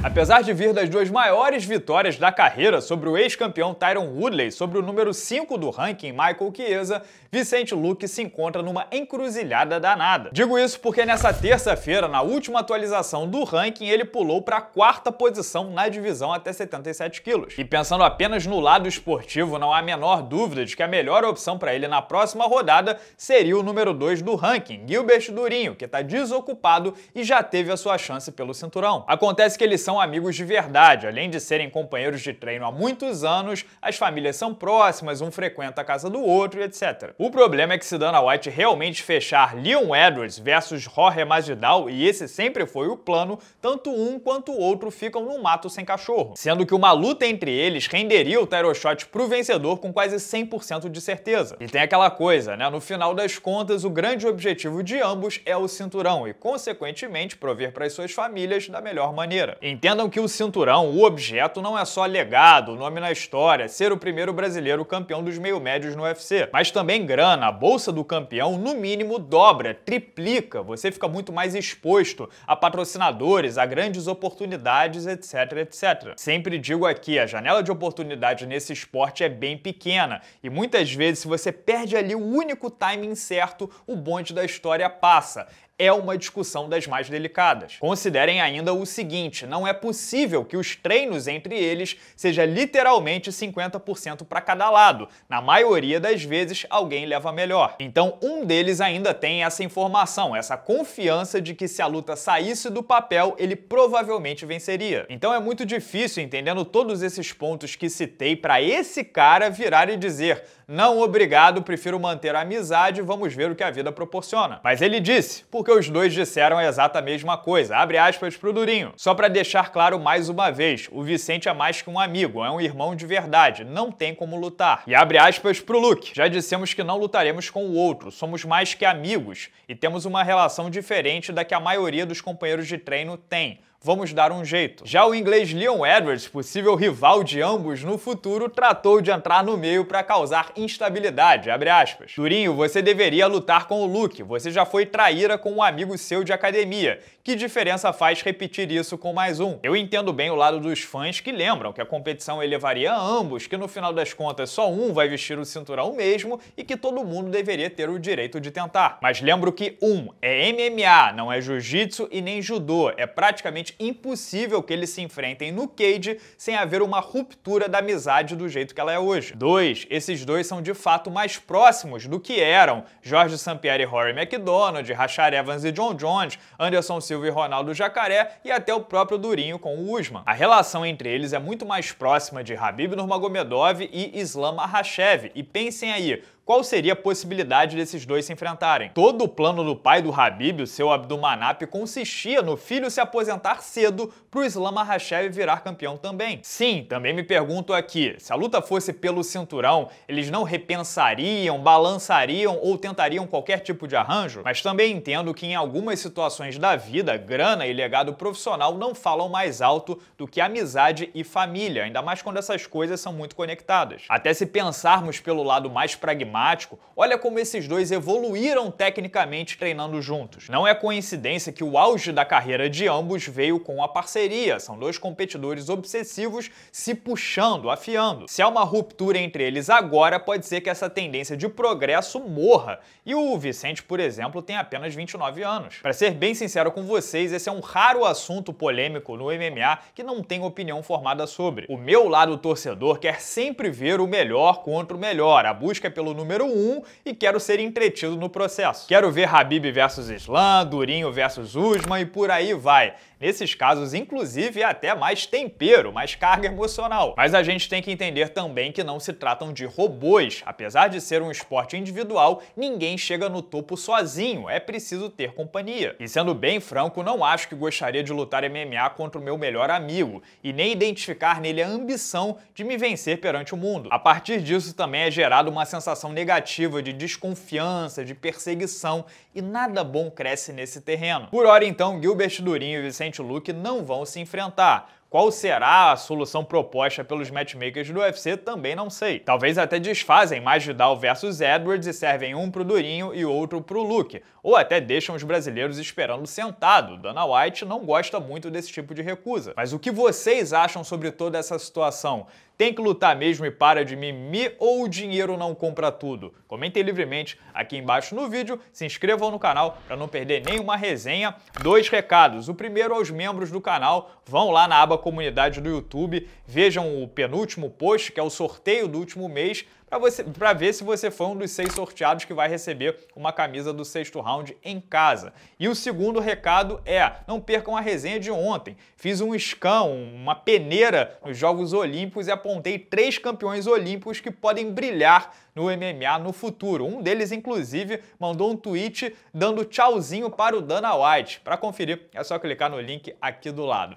Apesar de vir das duas maiores vitórias da carreira sobre o ex-campeão Tyron Woodley sobre o número 5 do ranking Michael Chiesa, Vicente Luque se encontra numa encruzilhada danada. Digo isso porque nessa terça-feira, na última atualização do ranking, ele pulou para a quarta posição na divisão até 77 quilos. E pensando apenas no lado esportivo, não há a menor dúvida de que a melhor opção para ele na próxima rodada seria o número 2 do ranking, Gilbert Durinho, que está desocupado e já teve a sua chance pelo cinturão. Acontece que ele são amigos de verdade. Além de serem companheiros de treino há muitos anos, as famílias são próximas, um frequenta a casa do outro, etc. O problema é que se Dana White realmente fechar Leon Edwards versus Jorge Masvidal, e esse sempre foi o plano, tanto um quanto o outro ficam no mato sem cachorro. Sendo que uma luta entre eles renderia o title shot pro vencedor com quase 100% de certeza. E tem aquela coisa, né? No final das contas, o grande objetivo de ambos é o cinturão e, consequentemente, prover para as suas famílias da melhor maneira. Em Entendam que o cinturão, o objeto, não é só legado, nome na história, ser o primeiro brasileiro campeão dos meio-médios no UFC, mas também grana. A bolsa do campeão, no mínimo, dobra, triplica. Você fica muito mais exposto a patrocinadores, a grandes oportunidades, etc, etc. Sempre digo aqui, a janela de oportunidade nesse esporte é bem pequena e muitas vezes, se você perde ali o único timing certo, o bonde da história passa. É uma discussão das mais delicadas. Considerem ainda o seguinte: não é é possível que os treinos entre eles seja literalmente 50% para cada lado. Na maioria das vezes, alguém leva melhor. Então, um deles ainda tem essa informação, essa confiança de que se a luta saísse do papel, ele provavelmente venceria. Então é muito difícil, entendendo todos esses pontos que citei, para esse cara virar e dizer: "Não, obrigado, prefiro manter a amizade, vamos ver o que a vida proporciona". Mas ele disse, porque os dois disseram a exata mesma coisa. Abre aspas pro Durinho. Só para deixar deixar claro mais uma vez, o Vicente é mais que um amigo, é um irmão de verdade, não tem como lutar. E abre aspas pro Luke, já dissemos que não lutaremos com o outro, somos mais que amigos e temos uma relação diferente da que a maioria dos companheiros de treino tem. Vamos dar um jeito. Já o inglês Leon Edwards, possível rival de ambos no futuro, tratou de entrar no meio para causar instabilidade, Durinho, você deveria lutar com o Luke, você já foi traíra com um amigo seu de academia. Que diferença faz repetir isso com mais um? Eu entendo bem o lado dos fãs que lembram que a competição elevaria ambos, que no final das contas só um vai vestir o cinturão mesmo e que todo mundo deveria ter o direito de tentar. Mas lembro que um é MMA, não é jiu-jitsu e nem judô, é praticamente praticamente impossível que eles se enfrentem no Cage sem haver uma ruptura da amizade do jeito que ela é hoje. 2. Esses dois são de fato mais próximos do que eram Jorge Sampieri e Rory McDonald, Rachar Evans e John Jones, Anderson Silva e Ronaldo Jacaré e até o próprio Durinho com o Usman. A relação entre eles é muito mais próxima de Habib Nurmagomedov e Islam Makhachev. E pensem aí, qual seria a possibilidade desses dois se enfrentarem. Todo o plano do pai do Habib, o seu Abdulmanap, consistia no filho se aposentar cedo para o Islam Makhachev virar campeão também. Sim, também me pergunto aqui, se a luta fosse pelo cinturão, eles não repensariam, balançariam ou tentariam qualquer tipo de arranjo? Mas também entendo que em algumas situações da vida, grana e legado profissional não falam mais alto do que amizade e família, ainda mais quando essas coisas são muito conectadas. Até se pensarmos pelo lado mais pragmático, dramático. olha como esses dois evoluíram tecnicamente treinando juntos. Não é coincidência que o auge da carreira de ambos veio com a parceria, são dois competidores obsessivos se puxando, afiando. Se há uma ruptura entre eles agora, pode ser que essa tendência de progresso morra. E o Vicente, por exemplo, tem apenas 29 anos. Para ser bem sincero com vocês, esse é um raro assunto polêmico no MMA que não tem opinião formada sobre. O meu lado torcedor quer sempre ver o melhor contra o melhor. A busca é pelo número número 1 e quero ser entretido no processo. Quero ver Habib versus Islam, Durinho versus Usman e por aí vai. Nesses casos, inclusive, é até mais tempero, mais carga emocional. Mas a gente tem que entender também que não se tratam de robôs. Apesar de ser um esporte individual, ninguém chega no topo sozinho, é preciso ter companhia. E sendo bem franco, não acho que gostaria de lutar MMA contra o meu melhor amigo, e nem identificar nele a ambição de me vencer perante o mundo. A partir disso também é gerada uma sensação negativa de desconfiança, de perseguição e nada bom cresce nesse terreno. Por hora então, Gilbert Durinho e Vicente Luque não vão se enfrentar. Qual será a solução proposta pelos matchmakers do UFC também não sei. Talvez até desfazem mais Masvidal versus Edwards e servem um pro Durinho e outro pro Luke, ou até deixam os brasileiros esperando sentado. Dana White não gosta muito desse tipo de recusa. Mas o que vocês acham sobre toda essa situação? Tem que lutar mesmo e para de mimimi ou o dinheiro não compra tudo? Comentem livremente aqui embaixo no vídeo, se inscrevam no canal para não perder nenhuma resenha. Dois recados. O primeiro aos membros do canal, vão lá na aba comunidade do YouTube. Vejam o penúltimo post, que é o sorteio do último mês, para ver se você foi um dos seis sorteados que vai receber uma camisa do sexto round em casa. E o segundo recado é: não percam a resenha de ontem. Fiz um escão, uma peneira nos Jogos Olímpicos e apontei três campeões olímpicos que podem brilhar no MMA no futuro. Um deles, inclusive, mandou um tweet dando tchauzinho para o Dana White. Para conferir, é só clicar no link aqui do lado.